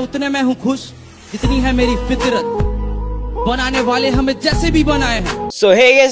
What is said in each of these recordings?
उतने में हूँ खुश जितनी है मेरी फितरत बनाने वाले हमें जैसे भी बनाए हैं so hey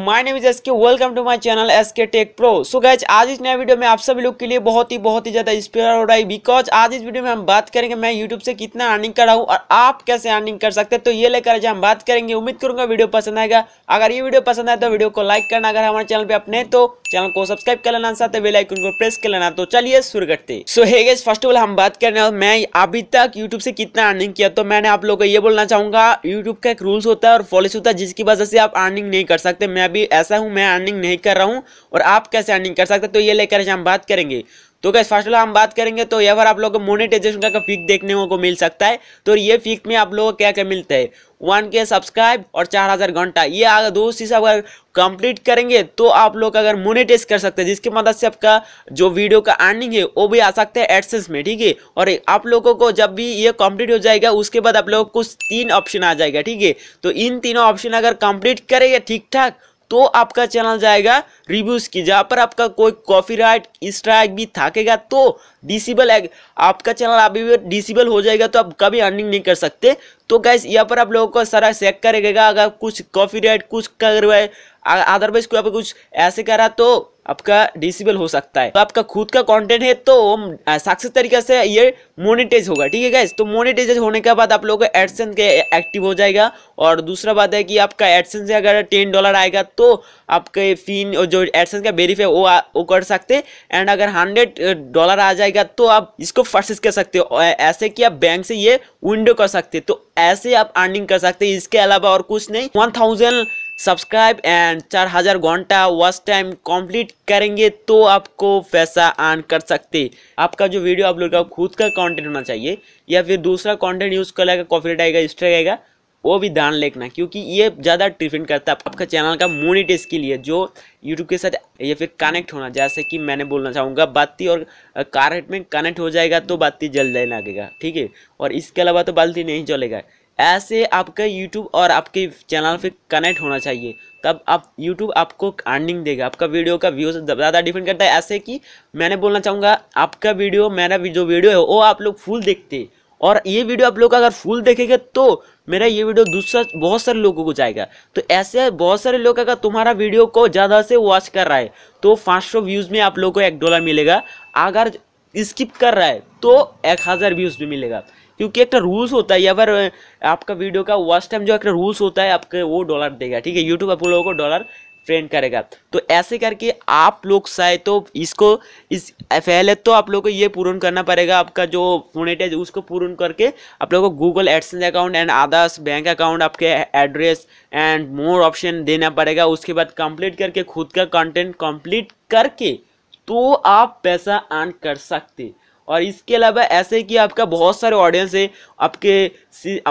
my name is welcome to my channel S K tech pro so guys आज इस नए वीडियो में आप सभी लोग के लिए बहुत ही बहुत ही ज़्यादा इंस्पायर हो रहा है बिकॉज आज इस वीडियो में हम बात करेंगे मैं यूट्यूब से कितना अर्निंग कर रहा हूँ और आप कैसे अर्निंग कर सकते हैं तो ये लेकर आज हम बात करेंगे उम्मीद करूंगा वीडियो पसंद आएगा अगर ये वीडियो पसंद आए तो वीडियो को लाइक करना अगर हमारे चैनल पर अपने तो चैनल को सब्सक्राइब कर लेना साथ बेलाइकन को प्रेस कर लेना तो चलिए शुरू करते so hey first of all हम बात करने मैं अभी तक यूट्यूब से कितना अर्निंग किया तो मैंने आप लोग को ये बोलना चाहूंगा यूट्यूब का एक रूल्स होता है और पॉलिसी होता है जिसकी वजह से से आप अर्निंग नहीं कर सकते मैं भी ऐसा हूँ मैं अर्निंग नहीं कर रहा हूँ और आप कैसे अर्निंग कर सकते तो ये लेकर हम बात करेंगे तो गैस फर्स्ट हम बात करेंगे तो यह बार आप लोग को मोनिटाइजेशन का फीक देखने को मिल सकता है तो ये फीक में आप लोग को क्या क्या मिलता है वन के सब्सक्राइब और चार हज़ार घंटा ये अगर दो चीज़ अगर कंप्लीट करेंगे तो आप लोग अगर मोनिटाइज कर सकते हैं जिसकी मदद से आपका जो वीडियो का अर्निंग है वो भी आ सकता है एडसेंस में ठीक है और आप लोगों को जब भी ये कंप्लीट हो जाएगा उसके बाद आप लोग कुछ तीन ऑप्शन आ जाएगा ठीक है तो इन तीनों ऑप्शन अगर कंप्लीट करेंगे ठीक ठाक तो आपका चैनल जाएगा रिव्यूज़ की जहाँ पर आपका कोई कॉपीराइट स्ट्राइक भी थाकेगा तो डिसिबल है आपका चैनल अभी भी डिसिबल हो जाएगा तो आप कभी अर्निंग नहीं कर सकते तो गैस यहाँ पर आप लोगों को सारा चेक करेगा अगर कुछ कॉपीराइट कुछ कर रहा है अदरवाइज कोई आप कुछ ऐसे करा तो आपका डिसेबल हो सकता है तो आपका खुद का कंटेंट है तो सक्सेस तरीके से ये मोनिटाइज होगा ठीक है गैस तो मोनिटाइज होने के बाद आप लोगों का एडसेंस के एक्टिव हो जाएगा और दूसरा बात है कि आपका एडसेंस से अगर टेन डॉलर आएगा तो आपके फिन जो एडसेंस का वेरीफाई वो वो कर सकते एंड अगर हंड्रेड डॉलर आ जाएगा तो आप इसको परसेस कर सकते हो ऐसे कि आप बैंक से ये विंडो कर सकते तो ऐसे आप अर्निंग कर सकते इसके अलावा और कुछ नहीं वन थाउजेंड सब्सक्राइब एंड 4000 घंटा वॉच टाइम कंप्लीट करेंगे तो आपको पैसा अर्न कर सकते आपका जो वीडियो अपलोड का खुद का कंटेंट होना चाहिए या फिर दूसरा कंटेंट यूज़ कर लेगा रेट आएगा स्ट्राइक आएगा वो भी ध्यान लेखना क्योंकि ये ज़्यादा डिपेंड करता है आपका चैनल का मोनिटेज के लिए जो यूट्यूब के साथ या फिर कनेक्ट होना जैसे कि मैंने बोलना चाहूँगा बाती और कारट में कनेक्ट हो जाएगा तो बाती जल जाने लगेगा ठीक है और इसके अलावा तो बाल्टी नहीं चलेगा ऐसे आपका यूट्यूब और आपके चैनल पे कनेक्ट होना चाहिए तब आप यूट्यूब आपको अर्निंग देगा आपका वीडियो का व्यूज ज़्यादा डिपेंड करता है ऐसे कि मैंने बोलना चाहूँगा आपका वीडियो मेरा जो वीडियो है वो आप लोग फुल देखते और ये वीडियो आप लोग अगर फुल देखेंगे तो मेरा ये वीडियो दूसरा बहुत सारे लोगों को जाएगा तो ऐसे बहुत सारे लोग अगर तुम्हारा वीडियो को ज़्यादा से वॉच कर रहा है तो पाँच सौ व्यूज़ में आप लोग को एक डॉलर मिलेगा अगर स्किप कर रहा है तो एक हज़ार व्यूज़ भी मिलेगा क्योंकि एक रूल्स तो होता है या फिर आपका वीडियो का वॉच टाइम जो एक रूल्स तो होता है आपके वो डॉलर देगा ठीक है यूट्यूब आप लोगों को डॉलर ट्रेंड करेगा तो ऐसे करके आप लोग शायद तो इसको इस पहले तो आप लोग को ये पूर्ण करना पड़ेगा आपका जो मोनेटाइज उसको पूर्ण करके आप लोगों को Google AdSense account and others bank account आपके एड्रेस एंड मोर ऑप्शन देना पड़ेगा उसके बाद कंप्लीट करके खुद का कंटेंट कंप्लीट करके तो आप पैसा अर्न कर सकते और इसके अलावा ऐसे कि आपका बहुत सारे ऑडियंस है आपके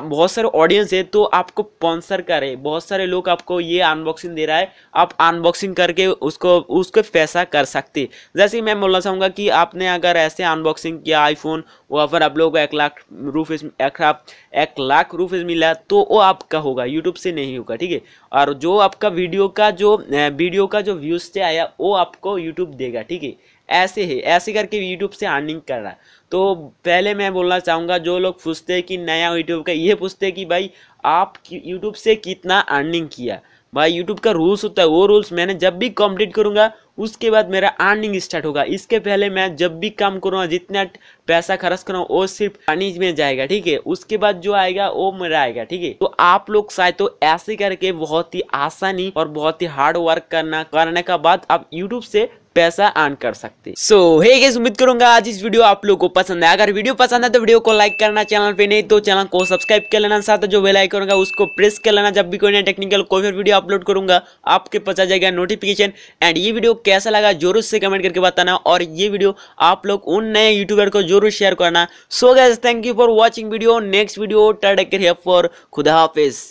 बहुत सारे ऑडियंस है तो आपको स्पॉन्सर करे बहुत सारे लोग आपको ये अनबॉक्सिंग दे रहा है आप अनबॉक्सिंग करके उसको उसको पैसा कर सकते जैसे मैं बोलना चाहूँगा कि आपने अगर ऐसे अनबॉक्सिंग किया आईफोन वहाँ पर आप लोगों को एक लाख रुपीज एक लाख रुपीज मिला तो वो आपका होगा यूट्यूब से नहीं होगा ठीक है और जो आपका वीडियो का जो वीडियो का जो व्यूज से आया वो आपको यूट्यूब देगा ठीक है ऐसे ही ऐसे करके यूट्यूब से अर्निंग कर रहा है तो पहले मैं बोलना चाहूँगा जो लोग पूछते हैं कि नया यूट्यूब का ये पूछते हैं कि भाई आप यूट्यूब से कितना अर्निंग किया भाई यूट्यूब का रूल्स होता है वो रूल्स मैंने जब भी कंप्लीट करूँगा उसके बाद मेरा अर्निंग स्टार्ट होगा इसके पहले मैं जब भी काम करूँगा जितना पैसा खर्च करूँ वो सिर्फ अर्निंग में जाएगा ठीक है उसके बाद जो आएगा वो मेरा आएगा ठीक है तो आप लोग शायद तो ऐसे करके बहुत ही आसानी और बहुत ही हार्ड वर्क करना करने का बाद आप यूट्यूब से पैसा अर्न कर सकते सो हे गैस उम्मीद करूंगा आज इस वीडियो आप लोगों को पसंद है अगर वीडियो पसंद है तो वीडियो को लाइक करना चैनल पे नहीं तो चैनल को सब्सक्राइब कर लेना साथ जो बेल आइकन होगा उसको प्रेस कर लेना जब भी कोई नया टेक्निकल कोई भी वीडियो अपलोड करूंगा आपके पास आ जाएगा नोटिफिकेशन एंड ये वीडियो कैसा लगा जरूर से कमेंट करके बताना और ये वीडियो आप लोग उन नए यूट्यूबर को जरूर शेयर करना so guys thank you for watching video next video टर्ड फॉर खुदा हाफिज़